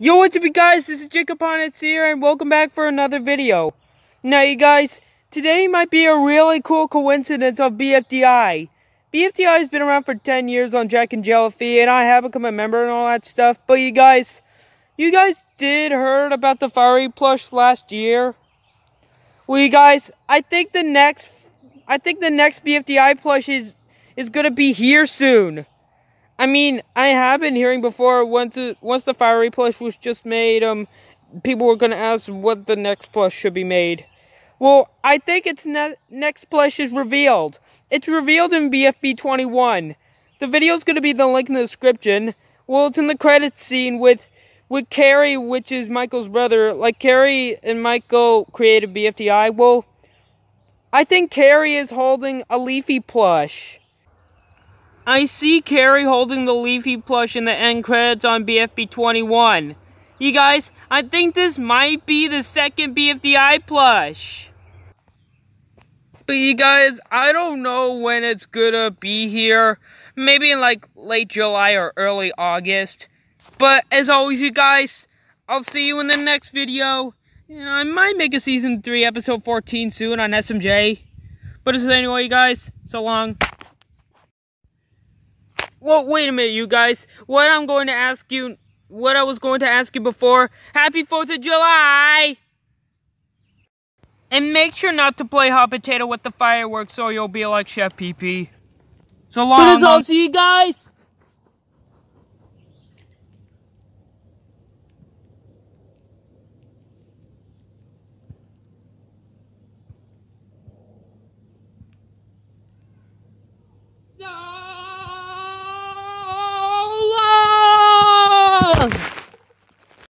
Yo, what's up, you guys? This is Jacob Honitz here, and welcome back for another video. Now, you guys, today might be a really cool coincidence of BFDI. BFDI has been around for 10 years on Jack and Jellyfy, and I have become a member and all that stuff, but you guys, you guys did heard about the fiery plush last year. Well, you guys, I think the next, I think the next BFDI plush is, is gonna be here soon. I mean, I have been hearing before once it, once the fiery plush was just made, um, people were gonna ask what the next plush should be made. Well, I think its ne next plush is revealed. It's revealed in BFB 21. The video is gonna be the link in the description. Well, it's in the credits scene with with Carrie, which is Michael's brother. Like Carrie and Michael created BFDI. Well, I think Carrie is holding a leafy plush. I see Carrie holding the Leafy plush in the end credits on BFB 21. You guys, I think this might be the second BFDI plush. But you guys, I don't know when it's gonna be here. Maybe in like late July or early August. But as always, you guys, I'll see you in the next video. You know, I might make a season 3 episode 14 soon on SMJ. But as anyway, you guys, so long. Well, wait a minute, you guys. What I'm going to ask you, what I was going to ask you before, happy 4th of July! And make sure not to play hot potato with the fireworks or you'll be like Chef PP. So long. But it's all see you guys! So